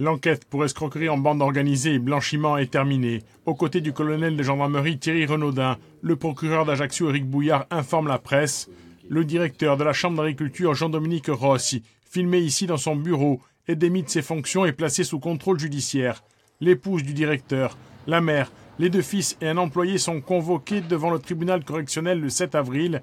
L'enquête pour escroquerie en bande organisée et blanchiment est terminée. Aux côtés du colonel de gendarmerie Thierry Renaudin, le procureur d'Ajaccio Éric Bouillard informe la presse. Le directeur de la Chambre d'agriculture Jean-Dominique Rossi, filmé ici dans son bureau, est démis de ses fonctions et placé sous contrôle judiciaire. L'épouse du directeur, la mère, les deux fils et un employé sont convoqués devant le tribunal correctionnel le 7 avril.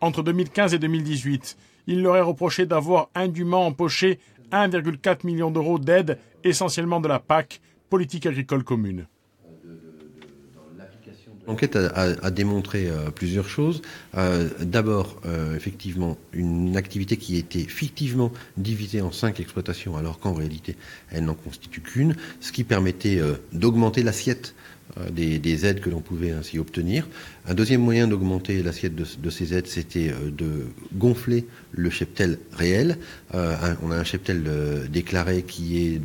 Entre 2015 et 2018, il leur est reproché d'avoir indûment empoché 1,4 million d'euros d'aide, essentiellement de la PAC, politique agricole commune. L'enquête a, démontré euh, plusieurs choses. Euh, d'abord, euh, effectivement, une activité qui était fictivement divisée en cinq exploitations, alors qu'en réalité, elle n'en constitue qu'une, ce qui permettait d'augmenter l'assiette des, aides que l'on pouvait ainsi obtenir. Un deuxième moyen d'augmenter l'assiette de, ces aides, c'était de gonfler le cheptel réel. on a un cheptel déclaré qui est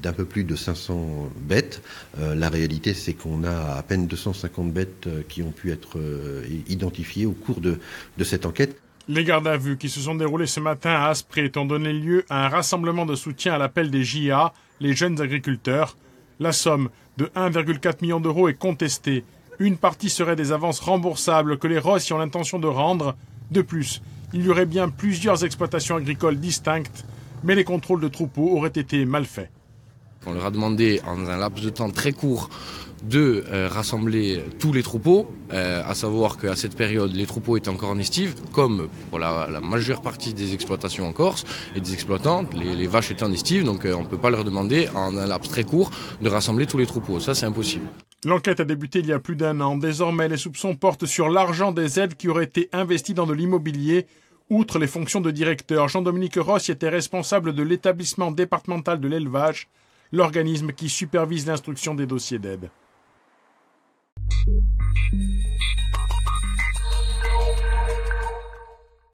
d'un peu plus de 500 bêtes. la réalité, c'est qu'on a à peine 250 bêtes euh, qui ont pu être euh, identifiées au cours de, cette enquête. Les gardes à vue qui se sont déroulés ce matin à Asprey ont donné lieu à un rassemblement de soutien à l'appel des JA, les jeunes agriculteurs. La somme de 1,4 million d'euros est contestée. Une partie serait des avances remboursables que les y ont l'intention de rendre. De plus, il y aurait bien plusieurs exploitations agricoles distinctes, mais les contrôles de troupeaux auraient été mal faits. On leur a demandé en un laps de temps très court de euh, rassembler tous les troupeaux, euh, à savoir qu'à cette période, les troupeaux étaient encore en estive, comme pour la, majeure partie des exploitations en Corse et des exploitants, les, vaches étaient en estive, donc euh, on ne peut pas leur demander en un laps très court de rassembler tous les troupeaux, ça c'est impossible. L'enquête a débuté il y a plus d'un an. Désormais, les soupçons portent sur l'argent des aides qui auraient été investies dans de l'immobilier. Outre les fonctions de directeur, Jean-Dominique Ross était responsable de l'établissement départemental de l'élevage l'organisme qui supervise l'instruction des dossiers d'aide.